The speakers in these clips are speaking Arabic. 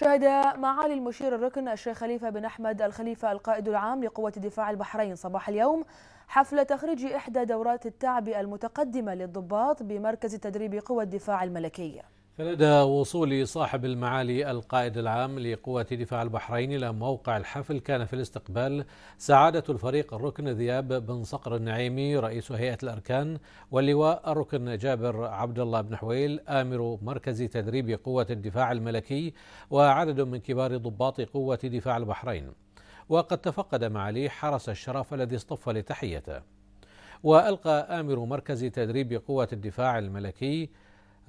شهد معالي المشير الركن الشيخ خليفة بن أحمد الخليفة القائد العام لقوة دفاع البحرين صباح اليوم حفل تخريج إحدى دورات التعبئة المتقدمة للضباط بمركز تدريب قوى الدفاع الملكية لدى وصول صاحب المعالي القائد العام لقوات دفاع البحرين إلى موقع الحفل كان في الاستقبال سعادة الفريق الركن ذياب بن صقر النعيمي رئيس هيئة الأركان واللواء الركن جابر عبد الله بن حويل آمر مركز تدريب قوة الدفاع الملكي وعدد من كبار ضباط قوة دفاع البحرين وقد تفقد معاليه حرس الشرف الذي اصطف لتحيته وألقى آمر مركز تدريب قوة الدفاع الملكي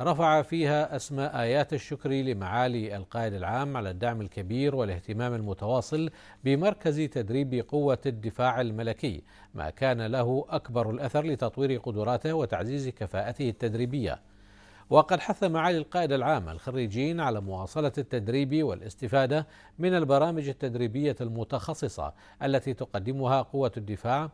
رفع فيها اسماء ايات الشكر لمعالي القائد العام على الدعم الكبير والاهتمام المتواصل بمركز تدريب قوه الدفاع الملكي ما كان له اكبر الاثر لتطوير قدراته وتعزيز كفاءته التدريبيه وقد حث معالي القائد العام الخريجين على مواصلة التدريب والاستفادة من البرامج التدريبية المتخصصة التي تقدمها قوة الدفاع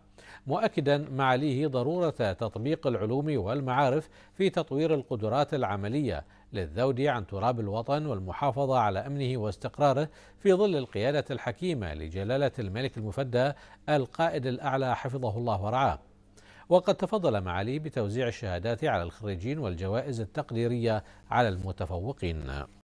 مؤكدا معاليه ضروره تطبيق العلوم والمعارف في تطوير القدرات العمليه للذود عن تراب الوطن والمحافظه على امنه واستقراره في ظل القياده الحكيمه لجلاله الملك المفدى القائد الاعلى حفظه الله ورعاه. وقد تفضل معاليه بتوزيع الشهادات على الخريجين والجوائز التقديريه على المتفوقين.